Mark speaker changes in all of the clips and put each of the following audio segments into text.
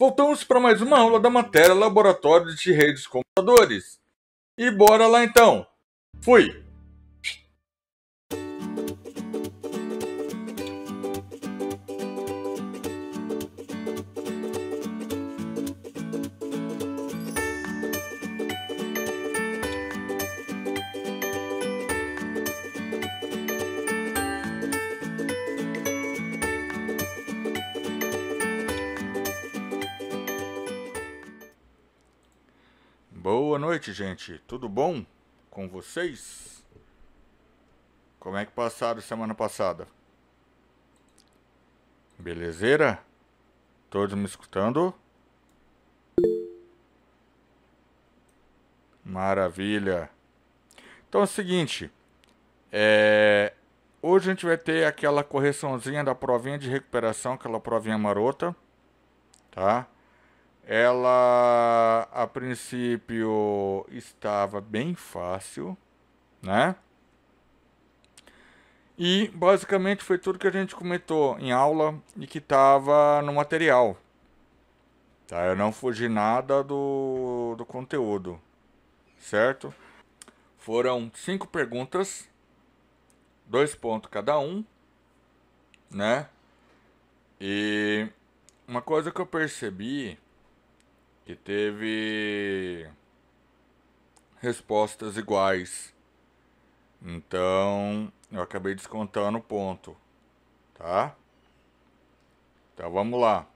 Speaker 1: Voltamos para mais uma aula da matéria Laboratório de Redes Computadores. E bora lá então! Fui! Boa noite, gente. Tudo bom com vocês? Como é que passaram semana passada? Belezeira? Todos me escutando? Maravilha. Então é o seguinte, é... hoje a gente vai ter aquela correçãozinha da provinha de recuperação, aquela provinha marota, tá? Ela a princípio estava bem fácil, né? E basicamente foi tudo que a gente comentou em aula e que estava no material. Tá? Eu não fugi nada do, do conteúdo, certo? Foram cinco perguntas, dois pontos cada um, né? E uma coisa que eu percebi que teve respostas iguais. Então, eu acabei descontando o ponto, tá? Então, vamos lá.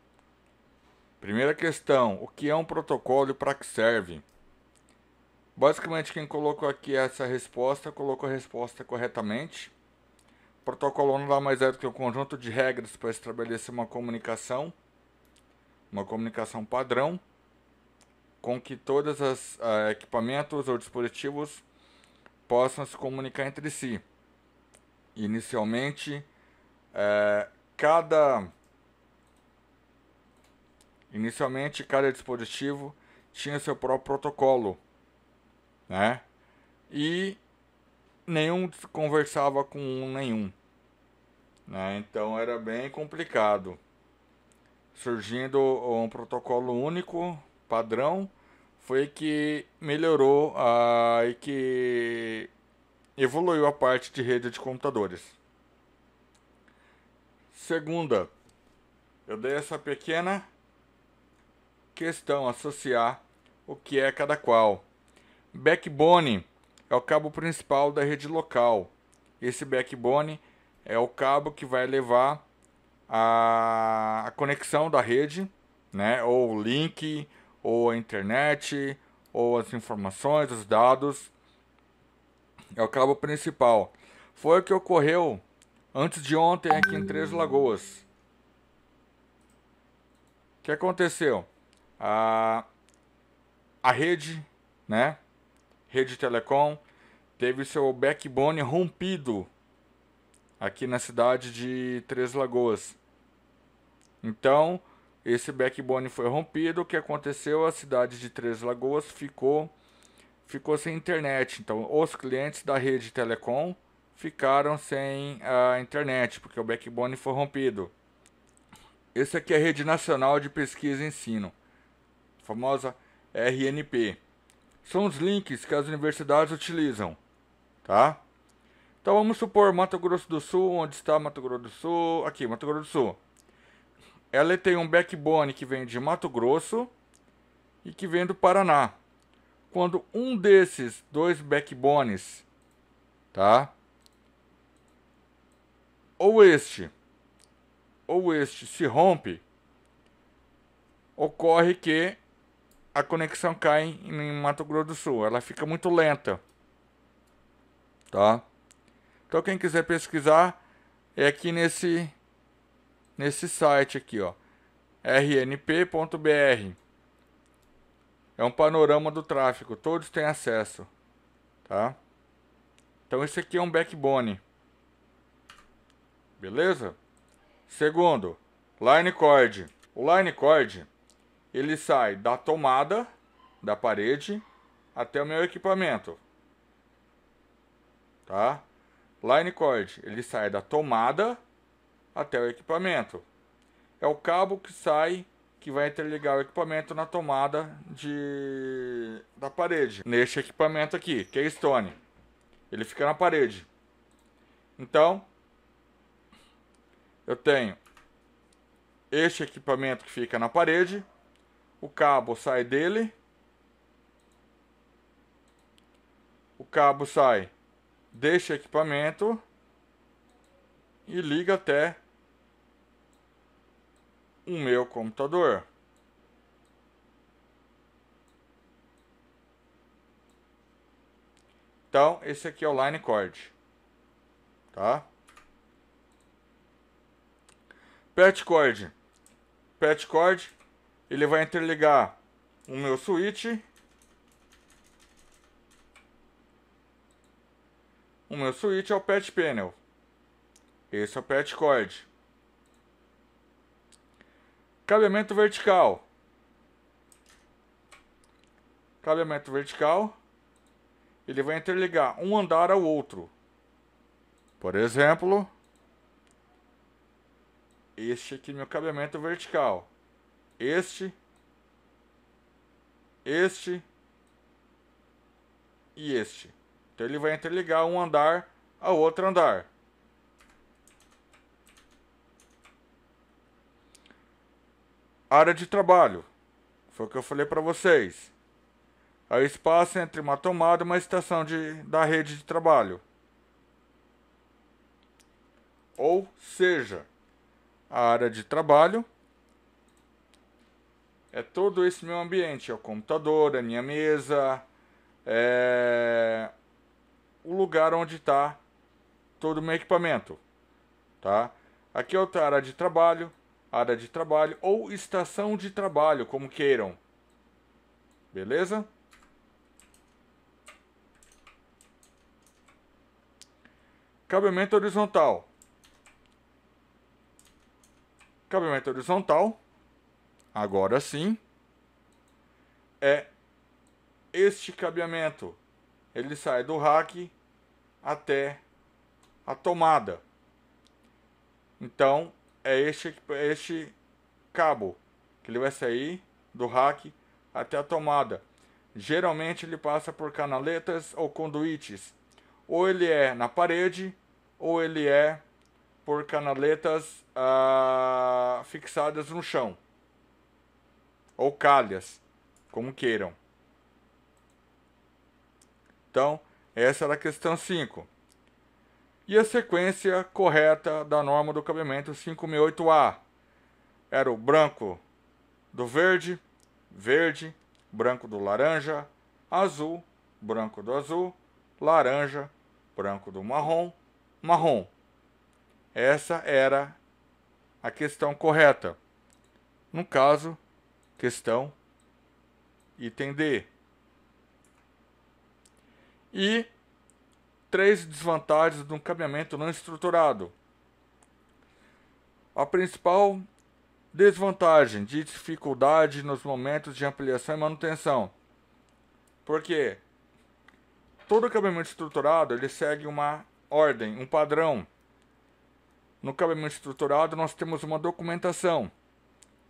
Speaker 1: Primeira questão, o que é um protocolo e para que serve? Basicamente, quem colocou aqui essa resposta, colocou a resposta corretamente. O protocolo não dá mais é do que um conjunto de regras para estabelecer uma comunicação, uma comunicação padrão com que todos os uh, ah, equipamentos ou dispositivos possam se comunicar entre si. Inicialmente, eh, cada inicialmente cada dispositivo tinha seu próprio protocolo, né? E nenhum conversava com um nenhum, né? Então era bem complicado, surgindo um protocolo único padrão foi que melhorou a, ah, e que evoluiu a parte de rede de computadores. Segunda, eu dei essa pequena questão associar o que é cada qual. Backbone é o cabo principal da rede local. Esse backbone é o cabo que vai levar a, a conexão da rede, né, ou link, ou a internet, ou as informações, os dados. É o cabo principal. Foi o que ocorreu antes de ontem aqui em Três Lagoas. O que aconteceu? A, a rede, né? Rede Telecom teve seu backbone rompido aqui na cidade de Três Lagoas. Então, esse backbone foi rompido. O que aconteceu? A cidade de Três Lagoas ficou, ficou sem internet. Então, os clientes da rede Telecom ficaram sem a internet, porque o backbone foi rompido. Esse aqui é a Rede Nacional de Pesquisa e Ensino, a famosa RNP. São os links que as universidades utilizam, tá? Então vamos supor Mato Grosso do Sul, onde está Mato Grosso do Sul, aqui, Mato Grosso do Sul ela tem um backbone que vem de Mato Grosso e que vem do Paraná. Quando um desses dois backbones, tá? Ou este, ou este se rompe, ocorre que a conexão cai em Mato Grosso do Sul. Ela fica muito lenta, tá? Então quem quiser pesquisar é aqui nesse nesse site aqui, ó, rnp.br. É um panorama do tráfego, todos têm acesso, tá? Então esse aqui é um backbone. Beleza? Segundo, line cord. O line cord, ele sai da tomada da parede até o meu equipamento. Tá? Line cord, ele sai da tomada até o equipamento. É o cabo que sai que vai interligar o equipamento na tomada de da parede. Neste equipamento aqui, que é Stone. Ele fica na parede. Então, eu tenho este equipamento que fica na parede, o cabo sai dele, o cabo sai deste equipamento e liga até o meu computador. Então, esse aqui é o line cord. Tá? Patch cord. patch cord, ele vai interligar o meu switch. O meu switch é o pet panel. Esse é o patch cord. Cabeamento vertical. Cabeamento vertical. Ele vai interligar um andar ao outro. Por exemplo, este aqui meu cabeamento vertical. Este, este e este. Então ele vai interligar um andar ao outro andar. Área de trabalho. Foi o que eu falei para vocês. É o espaço entre uma tomada e uma estação de, da rede de trabalho. Ou seja, a área de trabalho é todo esse meu ambiente. É o computador, é a minha mesa, é o lugar onde está todo o meu equipamento. Tá? Aqui é outra área de trabalho, área de trabalho ou estação de trabalho, como queiram. Beleza? Cabimento horizontal. Cabimento horizontal, agora sim, é este cabeamento. Ele sai do rack até a tomada. Então, é este, é este cabo que ele vai sair do rack até a tomada. Geralmente ele passa por canaletas ou conduítes. Ou ele é na parede ou ele é por canaletas ah, fixadas no chão. Ou calhas, como queiram. Então, essa era a questão 5 e a sequência correta da norma do cabimento 568A. Era o branco do verde, verde, branco do laranja, azul, branco do azul, laranja, branco do marrom, marrom. Essa era a questão correta. No caso, questão item D. E três desvantagens de um caminhamento não estruturado. A principal desvantagem de dificuldade nos momentos de ampliação e manutenção. Porque todo cabeamento estruturado ele segue uma ordem, um padrão. No cabeamento estruturado nós temos uma documentação.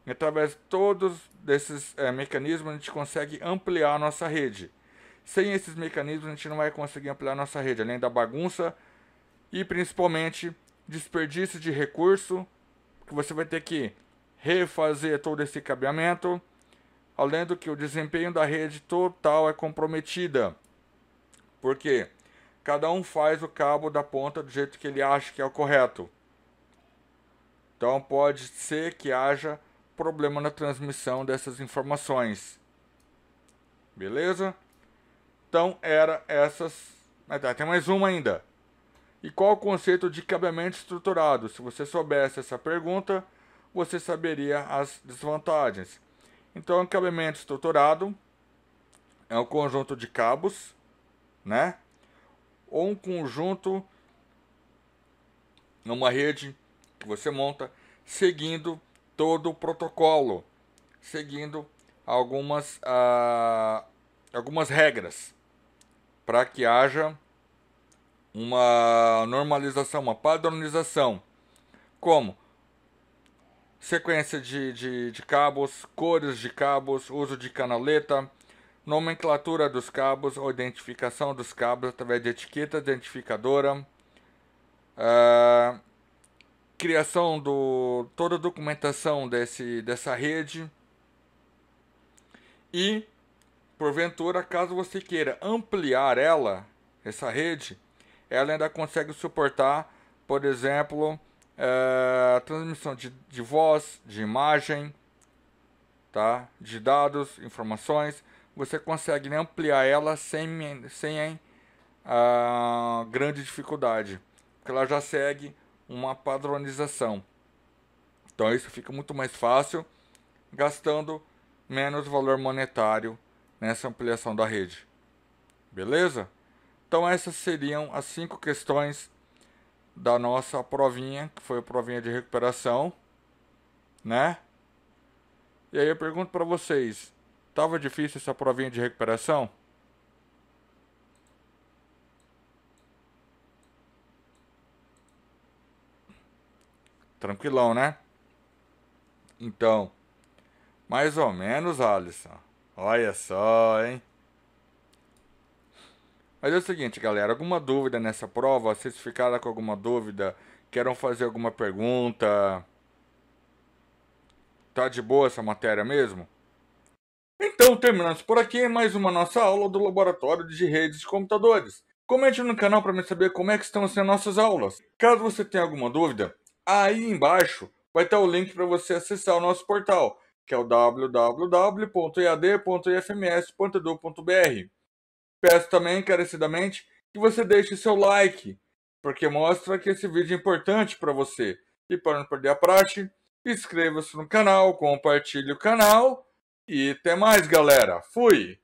Speaker 1: E através de todos desses é, mecanismos a gente consegue ampliar a nossa rede. Sem esses mecanismos, a gente não vai conseguir ampliar nossa rede, além da bagunça e principalmente desperdício de recurso, que você vai ter que refazer todo esse cabeamento, além do que o desempenho da rede total é comprometida. Porque cada um faz o cabo da ponta do jeito que ele acha que é o correto. Então pode ser que haja problema na transmissão dessas informações. Beleza? Então, era essas. Ah, tá, tem mais uma ainda. E qual o conceito de cabeamento estruturado? Se você soubesse essa pergunta, você saberia as desvantagens. Então, é cabeamento estruturado é um conjunto de cabos, né? Ou um conjunto numa rede que você monta seguindo todo o protocolo, seguindo algumas, ah, algumas regras para que haja uma normalização, uma padronização. Como? Sequência de, de, de cabos, cores de cabos, uso de canaleta, nomenclatura dos cabos ou identificação dos cabos através de etiqueta identificadora, uh, criação de toda a documentação desse, dessa rede e Porventura, caso você queira ampliar ela, essa rede, ela ainda consegue suportar, por exemplo, é, transmissão de, de voz, de imagem, tá? de dados, informações. Você consegue né, ampliar ela sem, sem a grande dificuldade, porque ela já segue uma padronização. Então isso fica muito mais fácil gastando menos valor monetário nessa ampliação da rede. Beleza? Então essas seriam as cinco questões da nossa provinha, que foi a provinha de recuperação, né? E aí eu pergunto para vocês, tava difícil essa provinha de recuperação? Tranquilão, né? Então, mais ou menos, Alisson. Olha só, hein? Mas é o seguinte, galera, alguma dúvida nessa prova? Vocês ficaram com alguma dúvida? Queram fazer alguma pergunta? Tá de boa essa matéria mesmo? Então, terminamos por aqui mais uma nossa aula do Laboratório de Redes de Computadores. Comente no canal para me saber como é que estão sendo nossas aulas. Caso você tenha alguma dúvida, aí embaixo vai estar o link para você acessar o nosso portal que é o www.ead.ifms.edu.br. Peço também encarecidamente que você deixe seu like, porque mostra que esse vídeo é importante para você. E para não perder a praxe, inscreva-se no canal, compartilhe o canal e até mais, galera. Fui!